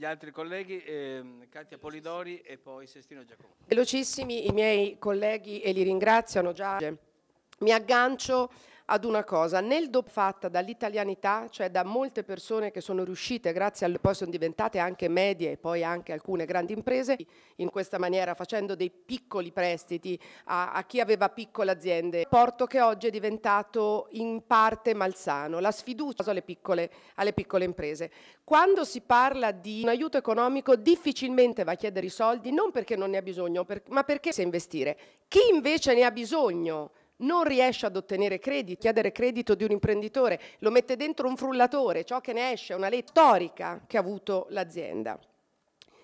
gli altri colleghi, ehm, Katia Polidori e poi Sestino Giacomo. Velocissimi, i miei colleghi, e li ringraziano già, mi aggancio ad una cosa, nel dop fatta dall'italianità, cioè da molte persone che sono riuscite, grazie alle poi sono diventate anche medie e poi anche alcune grandi imprese, in questa maniera facendo dei piccoli prestiti a, a chi aveva piccole aziende, porto che oggi è diventato in parte malsano, la sfiducia alle piccole, alle piccole imprese. Quando si parla di un aiuto economico difficilmente va a chiedere i soldi, non perché non ne ha bisogno, per, ma perché sa investire. Chi invece ne ha bisogno? non riesce ad ottenere credito, chiedere credito di un imprenditore, lo mette dentro un frullatore, ciò che ne esce è una lettorica che ha avuto l'azienda.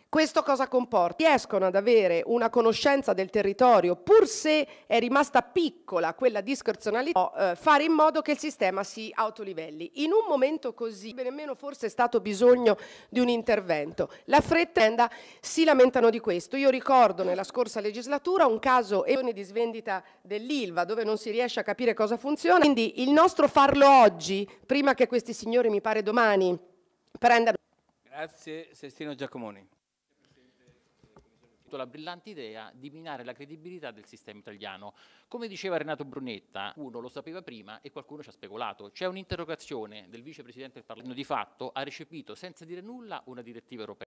Questo cosa comporta? Riescono ad avere una conoscenza del territorio, pur se è rimasta piccola quella discrezionalità, eh, fare in modo che il sistema si autolivelli. In un momento così, nemmeno forse è stato bisogno di un intervento. La fretta e si lamentano di questo. Io ricordo nella scorsa legislatura un caso di svendita dell'ILVA, dove non si riesce a capire cosa funziona. Quindi il nostro farlo oggi, prima che questi signori, mi pare domani, prendano... Grazie Sestino Giacomoni la brillante idea di minare la credibilità del sistema italiano. Come diceva Renato Brunetta, uno lo sapeva prima e qualcuno ci ha speculato. C'è un'interrogazione del vicepresidente del Parlamento di fatto ha recepito senza dire nulla una direttiva europea.